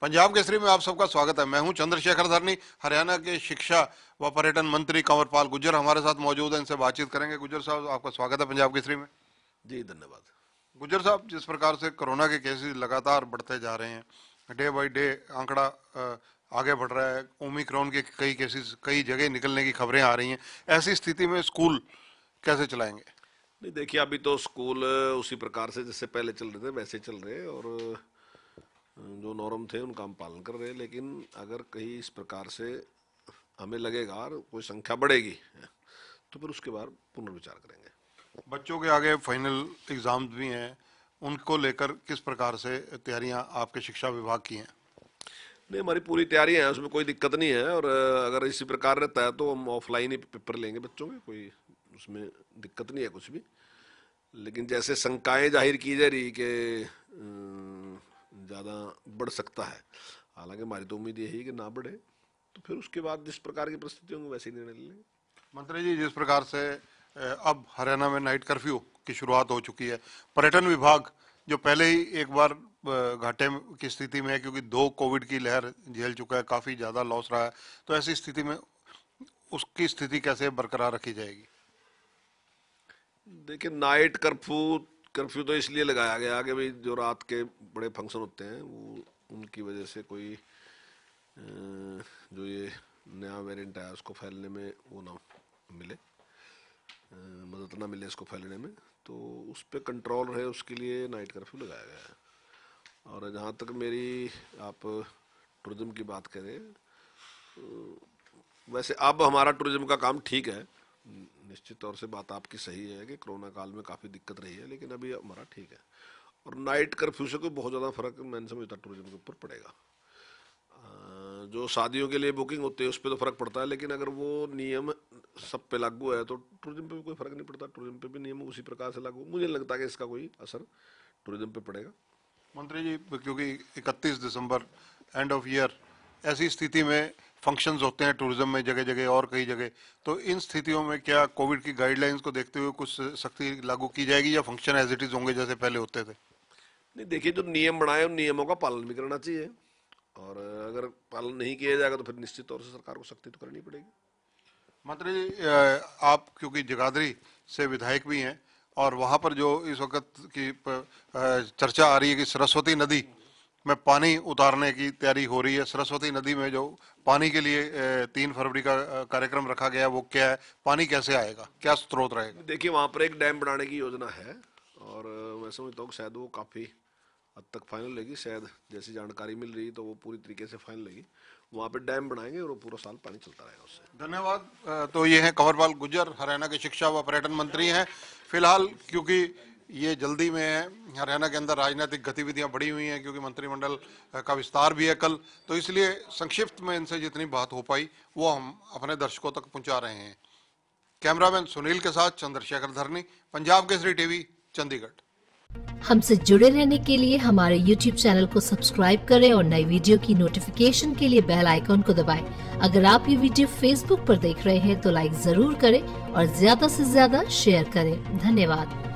पंजाब केसरी में आप सबका स्वागत है मैं हूं चंद्रशेखर धरनी हरियाणा के शिक्षा व पर्यटन मंत्री कंवरपाल गुजर हमारे साथ मौजूद हैं इनसे बातचीत करेंगे गुजर साहब आपका स्वागत है पंजाब केसरी में जी धन्यवाद गुजर साहब जिस प्रकार से कोरोना के केसेस लगातार बढ़ते जा रहे हैं डे बाई डे आंकड़ा आगे बढ़ रहा है ओमिक्रॉन के कई केसेस कई जगह निकलने की खबरें आ रही हैं ऐसी स्थिति में स्कूल कैसे चलाएंगे नहीं देखिए अभी तो स्कूल उसी प्रकार से जैसे पहले चल रहे थे वैसे चल रहे हैं और जो नॉर्म थे उनका हम पालन कर रहे हैं लेकिन अगर कहीं इस प्रकार से हमें लगेगा और कोई संख्या बढ़ेगी तो फिर उसके बाद पुनर्विचार करेंगे बच्चों के आगे फाइनल एग्जाम भी हैं उनको लेकर किस प्रकार से तैयारियां आपके शिक्षा विभाग की हैं नहीं हमारी पूरी तैयारी है उसमें कोई दिक्कत नहीं है और अगर इसी प्रकार रहता है तो हम ऑफलाइन ही पेपर लेंगे बच्चों के कोई उसमें दिक्कत नहीं है कुछ भी लेकिन जैसे शंकाएँ जाहिर की जा रही कि ज़्यादा बढ़ सकता है हालांकि हमारी तो उम्मीद यही है कि ना बढ़े तो फिर उसके बाद जिस प्रकार की परिस्थिति होंगी वैसे ही निर्णय लेंगे मंत्री जी जिस प्रकार से अब हरियाणा में नाइट कर्फ्यू की शुरुआत हो चुकी है पर्यटन विभाग जो पहले ही एक बार घाटे की स्थिति में है क्योंकि दो कोविड की लहर झेल चुका है काफ़ी ज़्यादा लॉस रहा है तो ऐसी स्थिति में उसकी स्थिति कैसे बरकरार रखी जाएगी देखिए नाइट कर्फ्यू कर्फ्यू तो इसलिए लगाया गया कि भाई जो रात के बड़े फंक्शन होते हैं वो उनकी वजह से कोई जो ये नया वेरिएंट आया उसको फैलने में वो ना मिले मदद ना मिले इसको फैलने में तो उस पर कंट्रोल रहे उसके लिए नाइट कर्फ्यू लगाया गया है और जहाँ तक मेरी आप टूरिज़्म की बात करें वैसे अब हमारा टूरिज़्म का काम ठीक है निश्चित तौर से बात आपकी सही है कि कोरोना काल में काफ़ी दिक्कत रही है लेकिन अभी हमारा ठीक है और नाइट कर्फ्यू से कोई बहुत ज़्यादा फर्क मैंने समझता टूरिज्म के ऊपर पड़ेगा जो शादियों के लिए बुकिंग होती है उस पर तो फ़र्क पड़ता है लेकिन अगर वो नियम सब पे लागू है तो टूरिज्म पे भी कोई फ़र्क नहीं पड़ता टूरिज्म पे भी नियम उसी प्रकार से लागू मुझे लगता है कि इसका कोई असर टूरिज्म पे पड़ेगा मंत्री जी क्योंकि इकतीस दिसंबर एंड ऑफ ईयर ऐसी स्थिति में फंक्शंस होते हैं टूरिज्म में जगह जगह और कई जगह तो इन स्थितियों में क्या कोविड की गाइडलाइंस को देखते हुए कुछ सख्ती लागू की जाएगी या फंक्शन एज इट इज होंगे जैसे पहले होते थे नहीं देखिए जो नियम बनाए उन नियमों का पालन भी करना चाहिए और अगर पालन नहीं किया जाएगा तो फिर निश्चित तौर से सरकार को सख्ती तो करनी पड़ेगी मंत्री जी आप क्योंकि जगाधरी से विधायक भी हैं और वहाँ पर जो इस वक्त की चर्चा आ रही है कि सरस्वती नदी में पानी उतारने की तैयारी हो रही है सरस्वती नदी में जो पानी के लिए तीन फरवरी का कार्यक्रम रखा गया वो क्या है पानी कैसे आएगा क्या स्रोत रहेगा देखिए वहाँ पर एक डैम बनाने की योजना है और मैं समझता हूँ शायद वो काफ़ी हद तक फाइनल रहेगी शायद जैसी जानकारी मिल रही तो वो पूरी तरीके से फाइनल रहेगी वहाँ पे डैम बनाएंगे और पूरा साल पानी चलता रहेगा उससे धन्यवाद तो ये है कंवरपाल गुजर हरियाणा के शिक्षा व पर्यटन मंत्री हैं फिलहाल क्योंकि ये जल्दी में हरियाणा के अंदर राजनीतिक गतिविधियां बढ़ी हुई हैं क्योंकि मंत्रिमंडल का विस्तार भी है कल तो इसलिए संक्षिप्त में इनसे जितनी बात हो पाई वो हम अपने दर्शकों तक पहुंचा रहे हैं कैमरामैन सुनील के साथ चंद्रशेखर धरनी पंजाब केसरी टीवी चंडीगढ़ हमसे जुड़े रहने के लिए हमारे यूट्यूब चैनल को सब्सक्राइब करें और नई वीडियो की नोटिफिकेशन के लिए बेल आइकॉन को दबाएं। अगर आप ये वीडियो फेसबुक पर देख रहे हैं तो लाइक जरूर करें और ज्यादा से ज्यादा शेयर करें धन्यवाद